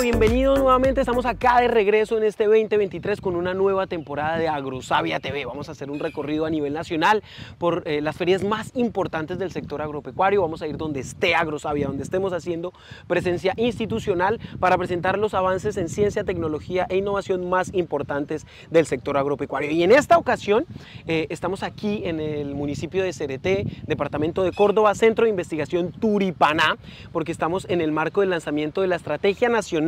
bienvenidos nuevamente. Estamos acá de regreso en este 2023 con una nueva temporada de AgroSavia TV. Vamos a hacer un recorrido a nivel nacional por eh, las ferias más importantes del sector agropecuario. Vamos a ir donde esté AgroSavia, donde estemos haciendo presencia institucional para presentar los avances en ciencia, tecnología e innovación más importantes del sector agropecuario. Y en esta ocasión eh, estamos aquí en el municipio de Cereté, departamento de Córdoba, Centro de Investigación Turipaná, porque estamos en el marco del lanzamiento de la Estrategia Nacional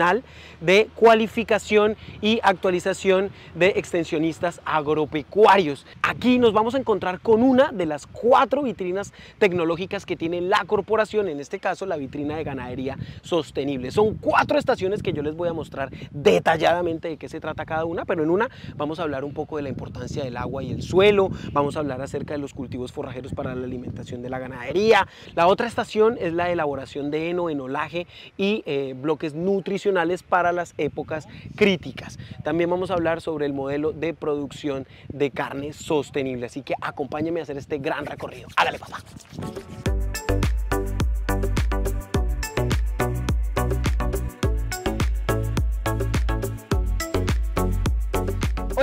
de Cualificación y Actualización de Extensionistas Agropecuarios. Aquí nos vamos a encontrar con una de las cuatro vitrinas tecnológicas que tiene la corporación, en este caso la vitrina de ganadería sostenible. Son cuatro estaciones que yo les voy a mostrar detalladamente de qué se trata cada una, pero en una vamos a hablar un poco de la importancia del agua y el suelo, vamos a hablar acerca de los cultivos forrajeros para la alimentación de la ganadería. La otra estación es la elaboración de heno, enolaje y eh, bloques nutricionales para las épocas críticas. También vamos a hablar sobre el modelo de producción de carne sostenible. Así que acompáñame a hacer este gran recorrido. Hágale, papá.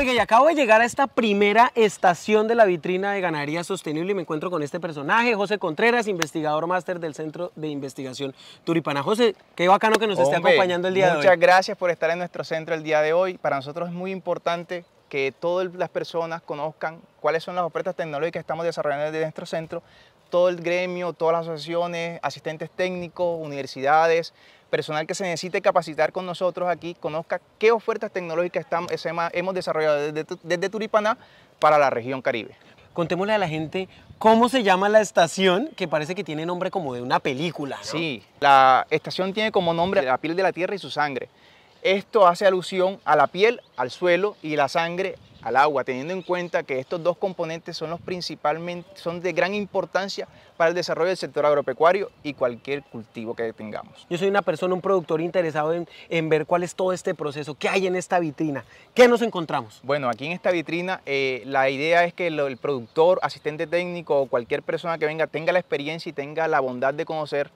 Oiga, y acabo de llegar a esta primera estación de la vitrina de ganadería sostenible y me encuentro con este personaje, José Contreras, investigador máster del Centro de Investigación Turipana. José, qué bacano que nos esté acompañando el día de hoy. Muchas gracias por estar en nuestro centro el día de hoy. Para nosotros es muy importante que todas las personas conozcan cuáles son las ofertas tecnológicas que estamos desarrollando desde nuestro centro, todo el gremio, todas las asociaciones, asistentes técnicos, universidades, personal que se necesite capacitar con nosotros aquí, conozca qué ofertas tecnológicas estamos, hemos desarrollado desde, desde Turipaná para la región Caribe contémosle a la gente cómo se llama la estación, que parece que tiene nombre como de una película. Sí, la estación tiene como nombre La piel de la tierra y su sangre. Esto hace alusión a la piel, al suelo y la sangre al agua, teniendo en cuenta que estos dos componentes son los principalmente son de gran importancia para el desarrollo del sector agropecuario y cualquier cultivo que tengamos. Yo soy una persona, un productor interesado en, ver cuál es todo este proceso, qué hay en esta vitrina, qué nos encontramos. Bueno, aquí en esta vitrina eh, la idea es que el productor, asistente técnico o cualquier persona que venga tenga la experiencia y tenga la bondad de conocer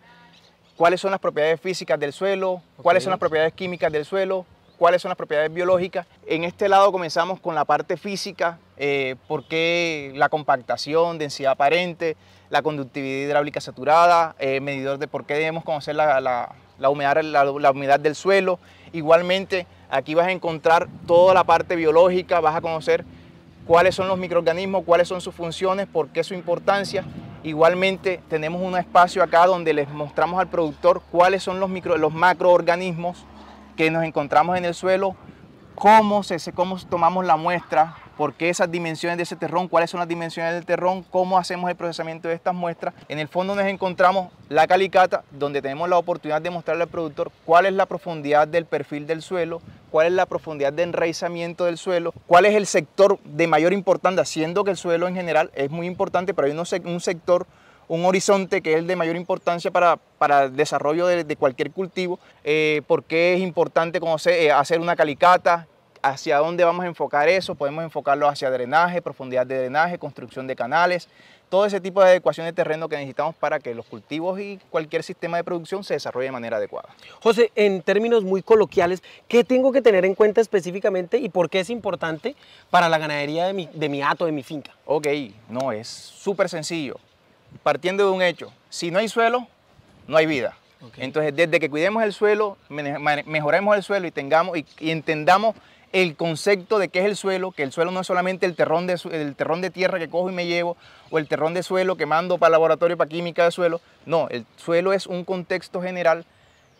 cuáles son las propiedades físicas del suelo, cuáles son las propiedades químicas del suelo, cuáles son las propiedades biológicas. En este lado comenzamos con la parte física, eh, por qué la compactación, densidad aparente, la conductividad hidráulica saturada, eh, medidor de por qué debemos conocer la, humedad, la humedad del suelo. Igualmente, aquí vas a encontrar toda la parte biológica, vas a conocer cuáles son los microorganismos, cuáles son sus funciones, por qué su importancia Igualmente tenemos un espacio acá donde les mostramos al productor cuáles son los, micro, los macroorganismos que nos encontramos en el suelo, cómo, se, cómo tomamos la muestra, por qué esas dimensiones de ese terrón, cuáles son las dimensiones del terrón, cómo hacemos el procesamiento de estas muestras. En el fondo nos encontramos la calicata, donde tenemos la oportunidad de mostrarle al productor cuál es la profundidad del perfil del suelo, cuál es la profundidad de enraizamiento del suelo, cuál es el sector de mayor importancia, siendo que el suelo en general es muy importante, pero hay un sector un horizonte que es el de mayor importancia para, el desarrollo de, cualquier cultivo, eh, por qué es importante eh, hacer una calicata, hacia dónde vamos a enfocar eso. Podemos enfocarlo hacia drenaje, profundidad de drenaje, construcción de canales, todo ese tipo de adecuación de terreno que necesitamos para que los cultivos y cualquier sistema de producción se desarrolle de manera adecuada. José, en términos muy coloquiales, ¿qué tengo que tener en cuenta específicamente y por qué es importante para la ganadería de mi, hato, de mi finca? Ok, no, es súper sencillo. Partiendo de un hecho, si no hay suelo, no hay vida. Entonces, desde que cuidemos el suelo, mejoremos el suelo y tengamos y entendamos el concepto de qué es el suelo, que el suelo no es solamente el terrón, de, terrón de tierra que cojo y me llevo, o el terrón de suelo que mando para el laboratorio para química de suelo. No, el suelo es un contexto general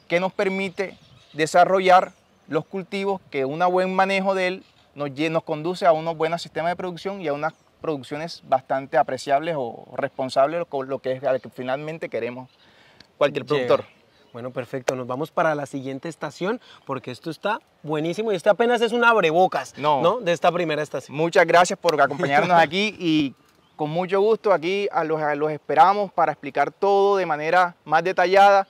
que nos permite desarrollar los cultivos que un buen manejo de él nos, conduce a unos buenos sistemas de producción y a unas producciones bastante apreciables o responsables con lo que es que finalmente queremos cualquier productor. Bueno, perfecto. Nos vamos para la siguiente estación porque esto está buenísimo y esto apenas es un abrebocas no. de esta primera estación. Muchas gracias por acompañarnos aquí y con mucho gusto aquí a los, los esperamos para explicar todo de manera más detallada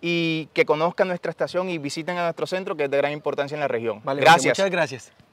y que conozcan nuestra estación y visiten a nuestro centro que es de gran importancia en la región. gracias. Muchas gracias.